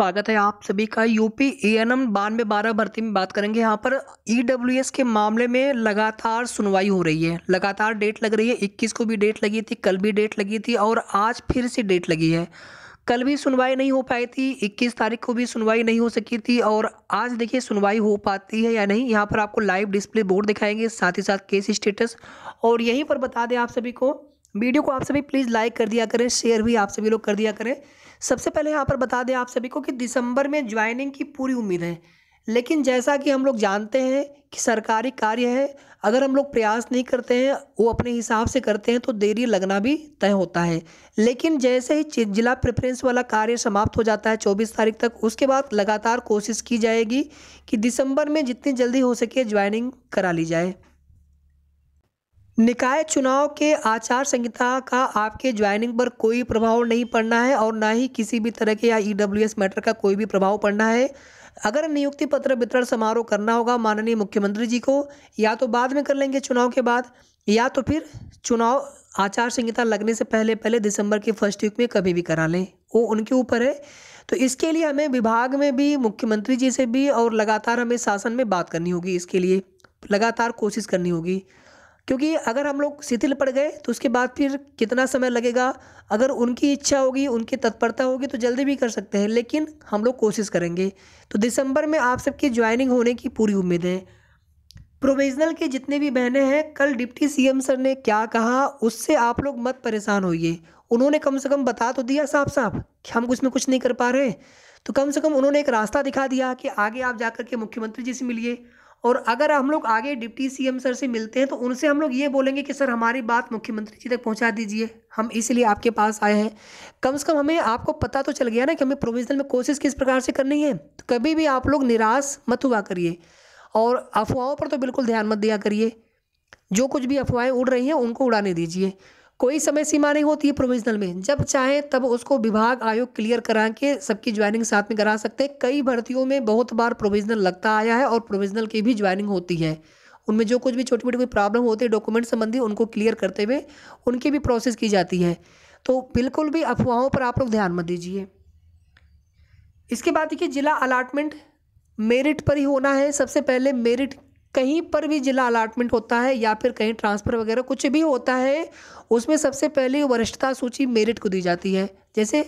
स्वागत है आप सभी का यूपी ए एन एम बानवे बारह भर्ती में बात करेंगे यहाँ पर ई डब्ल्यू एस के मामले में लगातार सुनवाई हो रही है लगातार डेट लग रही है 21 को भी डेट लगी थी कल भी डेट लगी थी और आज फिर से डेट लगी है कल भी सुनवाई नहीं हो पाई थी 21 तारीख को भी सुनवाई नहीं हो सकी थी और आज देखिए सुनवाई हो पाती है या नहीं यहाँ पर आपको लाइव डिस्प्ले बोर्ड दिखाएंगे साथ ही साथ केस स्टेटस और यहीं पर बता दें आप सभी को वीडियो को आप सभी प्लीज़ लाइक कर दिया करें शेयर भी आप सभी लोग कर दिया करें सबसे पहले यहाँ पर बता दें आप सभी को कि दिसंबर में ज्वाइनिंग की पूरी उम्मीद है लेकिन जैसा कि हम लोग जानते हैं कि सरकारी कार्य है अगर हम लोग प्रयास नहीं करते हैं वो अपने हिसाब से करते हैं तो देरी लगना भी तय होता है लेकिन जैसे ही जिला प्रेफरेंस वाला कार्य समाप्त हो जाता है 24 तारीख तक उसके बाद लगातार कोशिश की जाएगी कि दिसंबर में जितनी जल्दी हो सके ज्वाइनिंग करा ली जाए निकाय चुनाव के आचार संहिता का आपके ज्वाइनिंग पर कोई प्रभाव नहीं पड़ना है और ना ही किसी भी तरह के या ई e मैटर का कोई भी प्रभाव पड़ना है अगर नियुक्ति पत्र वितरण समारोह करना होगा माननीय मुख्यमंत्री जी को या तो बाद में कर लेंगे चुनाव के बाद या तो फिर चुनाव आचार संहिता लगने से पहले पहले दिसंबर के फर्स्ट वीक में कभी भी करा लें वो उनके ऊपर है तो इसके लिए हमें विभाग में भी मुख्यमंत्री जी से भी और लगातार हमें शासन में बात करनी होगी इसके लिए लगातार कोशिश करनी होगी क्योंकि अगर हम लोग शिथिल पड़ गए तो उसके बाद फिर कितना समय लगेगा अगर उनकी इच्छा होगी उनकी तत्परता होगी तो जल्दी भी कर सकते हैं लेकिन हम लोग कोशिश करेंगे तो दिसंबर में आप सबकी ज्वाइनिंग होने की पूरी उम्मीद है प्रोविजनल के जितने भी बहने हैं कल डिप्टी सीएम सर ने क्या कहा उससे आप लोग मत परेशान होइए उन्होंने कम से कम बता तो दिया साफ साफ कि हम उसमें कुछ नहीं कर पा रहे तो कम से कम उन्होंने एक रास्ता दिखा दिया कि आगे आप जाकर के मुख्यमंत्री जी से मिलिए और अगर हम लोग आगे डिप्टी सीएम सर से मिलते हैं तो उनसे हम लोग ये बोलेंगे कि सर हमारी बात मुख्यमंत्री जी तक पहुंचा दीजिए हम इसलिए आपके पास आए हैं कम से कम हमें आपको पता तो चल गया ना कि हमें प्रोविजनल में कोशिश किस प्रकार से करनी है तो कभी भी आप लोग निराश मत हुआ करिए और अफवाहों पर तो बिल्कुल ध्यान मत दिया करिए जो कुछ भी अफवाहें उड़ रही हैं उनको उड़ाने दीजिए कोई समय सीमा नहीं होती है प्रोविजनल में जब चाहे तब उसको विभाग आयोग क्लियर करा के सबकी ज्वाइनिंग साथ में करा सकते हैं कई भर्तियों में बहुत बार प्रोविजनल लगता आया है और प्रोविजनल की भी ज्वाइनिंग होती है उनमें जो कुछ भी छोटी मोटी कोई प्रॉब्लम होती है डॉक्यूमेंट संबंधी उनको क्लियर करते हुए उनकी भी प्रोसेस की जाती है तो बिल्कुल भी अफवाहों पर आप लोग ध्यान मत दीजिए इसके बाद देखिए जिला अलाटमेंट मेरिट पर ही होना है सबसे पहले मेरिट कहीं पर भी जिला अलाटमेंट होता है या फिर कहीं ट्रांसफ़र वगैरह कुछ भी होता है उसमें सबसे पहले वरिष्ठता सूची मेरिट को दी जाती है जैसे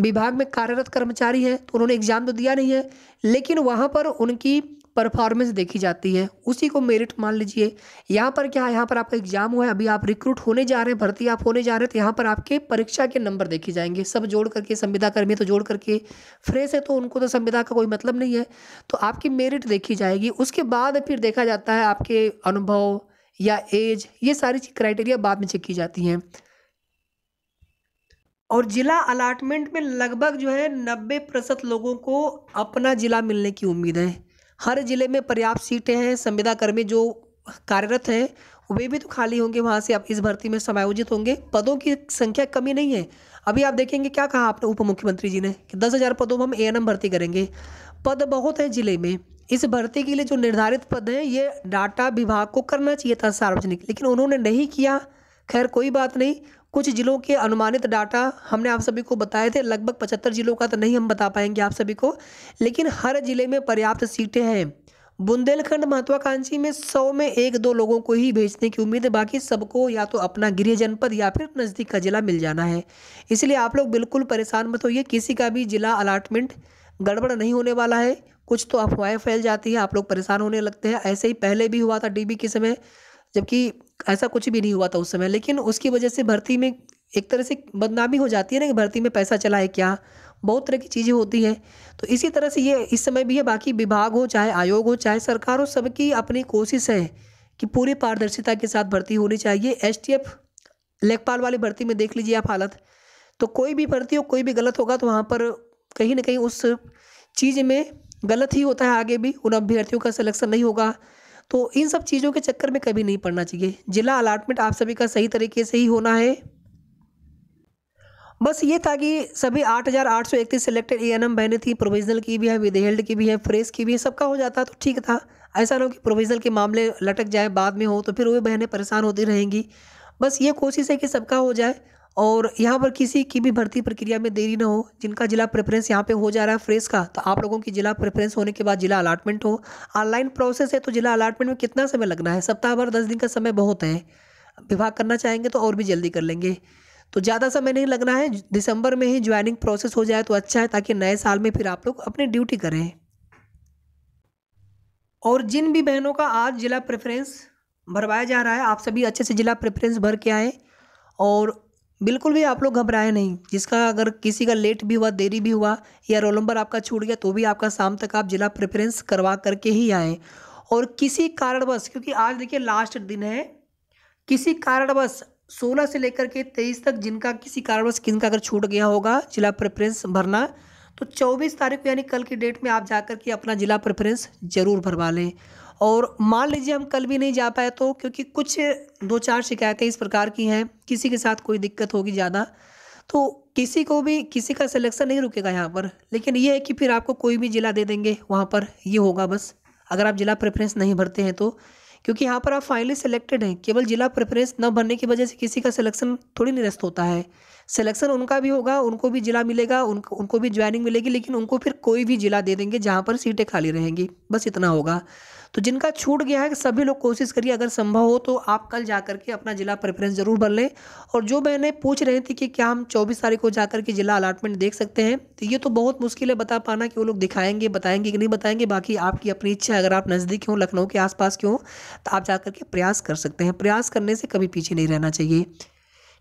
विभाग में कार्यरत कर्मचारी हैं तो उन्होंने एग्ज़ाम तो दिया नहीं है लेकिन वहाँ पर उनकी परफॉर्मेंस देखी जाती है उसी को मेरिट मान लीजिए यहाँ पर क्या है यहाँ पर आपका एग्जाम हुआ है अभी आप रिक्रूट होने जा रहे हैं भर्ती आप होने जा रहे हैं तो यहाँ पर आपके परीक्षा के नंबर देखे जाएंगे सब जोड़ करके संविदा कर्मी तो जोड़ करके फ्रेश है तो उनको तो संविदा का कोई मतलब नहीं है तो आपकी मेरिट देखी जाएगी उसके बाद फिर देखा जाता है आपके अनुभव या एज ये सारी क्राइटेरिया बाद में चेक की जाती हैं और ज़िला अलाटमेंट में लगभग जो है नब्बे प्रतिशत लोगों को अपना ज़िला मिलने की उम्मीद है हर ज़िले में पर्याप्त सीटें हैं संविदा कर्मी जो कार्यरत हैं वे भी तो खाली होंगे वहाँ से आप इस भर्ती में समायोजित होंगे पदों की संख्या कमी नहीं है अभी आप देखेंगे क्या कहा आपने उप मुख्यमंत्री जी ने कि दस हज़ार पदों में हम ए भर्ती करेंगे पद बहुत है ज़िले में इस भर्ती के लिए जो निर्धारित पद हैं ये डाटा विभाग को करना चाहिए था सार्वजनिक लेकिन उन्होंने नहीं किया खैर कोई बात नहीं कुछ ज़िलों के अनुमानित डाटा हमने आप सभी को बताए थे लगभग पचहत्तर ज़िलों का तो नहीं हम बता पाएंगे आप सभी को लेकिन हर ज़िले में पर्याप्त सीटें हैं बुंदेलखंड महत्वाकांक्षी में सौ में एक दो लोगों को ही भेजने की उम्मीद है बाकी सबको या तो अपना गृह जनपद या फिर नज़दीक का ज़िला मिल जाना है इसलिए आप लोग बिल्कुल परेशान मत होइए किसी का भी ज़िला अलाटमेंट गड़बड़ नहीं होने वाला है कुछ तो अफवाहें फैल जाती है आप लोग परेशान होने लगते हैं ऐसे ही पहले भी हुआ था डी के समय जबकि ऐसा कुछ भी नहीं हुआ था उस समय लेकिन उसकी वजह से भर्ती में एक तरह से बदनामी हो जाती है ना कि भर्ती में पैसा चला है क्या बहुत तरह की चीज़ें होती हैं तो इसी तरह से ये इस समय भी है बाकी विभाग हो चाहे आयोग हो चाहे सरकार हो सबकी अपनी कोशिश है कि पूरी पारदर्शिता के साथ भर्ती होनी चाहिए एस टी एफ लेखपाल वाली भर्ती में देख लीजिए आप हालत तो कोई भी भर्ती हो कोई भी गलत होगा तो वहाँ पर कहीं ना कहीं उस चीज़ में गलत ही होता है आगे भी उन अभ्यर्थियों का सिलेक्शन नहीं होगा तो इन सब चीज़ों के चक्कर में कभी नहीं पड़ना चाहिए जिला अलाटमेंट आप सभी का सही तरीके से ही होना है बस ये था कि सभी आठ हज़ार आठ सौ इकतीस सिलेक्टेड ए एन एम बहनें थी प्रोविजनल की भी है विदहेल्ड की भी है फ्रेश की भी है सबका हो जाता तो ठीक था ऐसा ना हो कि प्रोविजनल के मामले लटक जाए बाद में हो तो फिर वो बहनें परेशान होती रहेंगी बस ये कोशिश है कि सबका हो जाए और यहाँ पर किसी की भी भर्ती प्रक्रिया में देरी ना हो जिनका ज़िला प्रेफरेंस यहाँ पे हो जा रहा है फ्रेश का तो आप लोगों की ज़िला प्रेफरेंस होने के बाद ज़िला अलाटमेंट हो ऑनलाइन प्रोसेस है तो ज़िला अलाटमेंट में कितना समय लगना है सप्ताह भर दस दिन का समय बहुत है विभाग करना चाहेंगे तो और भी जल्दी कर लेंगे तो ज़्यादा समय नहीं लगना है दिसंबर में ही ज्वाइनिंग प्रोसेस हो जाए तो अच्छा है ताकि नए साल में फिर आप लोग अपनी ड्यूटी करें और जिन भी बहनों का आज ज़िला प्रेफरेंस भरवाया जा रहा है आप सभी अच्छे से ज़िला प्रेफरेंस भर के आएँ और बिल्कुल भी आप लोग घबराए नहीं जिसका अगर किसी का लेट भी हुआ देरी भी हुआ या रोल नंबर आपका छूट गया तो भी आपका शाम तक आप जिला प्रेफरेंस करवा करके ही आएँ और किसी कारणवश क्योंकि आज देखिए लास्ट दिन है किसी कारणवश सोलह से लेकर के तेईस तक जिनका किसी कारणवश किनका अगर छूट गया होगा जिला प्रेफरेंस भरना तो चौबीस तारीख को यानी कल की डेट में आप जाकर के अपना ज़िला प्रेफरेंस ज़रूर भरवा लें और मान लीजिए हम कल भी नहीं जा पाए तो क्योंकि कुछ दो चार शिकायतें इस प्रकार की हैं किसी के साथ कोई दिक्कत होगी ज़्यादा तो किसी को भी किसी का सिलेक्शन नहीं रुकेगा यहाँ पर लेकिन ये है कि फिर आपको कोई भी ज़िला दे देंगे वहाँ पर ये होगा बस अगर आप ज़िला प्रेफरेंस नहीं भरते हैं तो क्योंकि यहाँ पर आप फाइनली सिलेक्टेड हैं केवल जिला प्रेफरेंस न भरने की वजह से किसी का सिलेक्शन थोड़ी निरस्त होता है सिलेक्शन उनका भी होगा उनको भी जिला मिलेगा उनको उनको भी ज्वाइनिंग मिलेगी लेकिन उनको फिर कोई भी जिला दे देंगे जहाँ पर सीटें खाली रहेंगी बस इतना होगा तो जिनका छूट गया है सभी लोग कोशिश करिए अगर संभव हो तो आप कल जा करके अपना ज़िला प्रेफरेंस ज़रूर भर लें और जो मैंने पूछ रही थी कि क्या हम चौबीस तारीख को जा करके ज़िला अलाटमेंट देख सकते हैं तो ये तो बहुत मुश्किल है बता पाना कि वो लोग दिखाएंगे बताएंगे कि नहीं बताएंगे बाकी आपकी अपनी इच्छा अगर आप नज़दीक हों लखनऊ के आसपास के हों तो आप जा के प्रयास कर सकते हैं प्रयास करने से कभी पीछे नहीं रहना चाहिए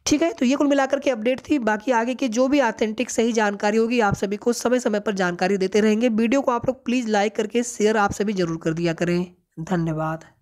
ठीक है तो ये कुल मिलाकर के अपडेट थी बाकी आगे की जो भी ऑथेंटिक सही जानकारी होगी आप सभी को समय समय पर जानकारी देते रहेंगे वीडियो को आप लोग प्लीज़ लाइक करके शेयर आप सभी जरूर कर दिया करें धन्यवाद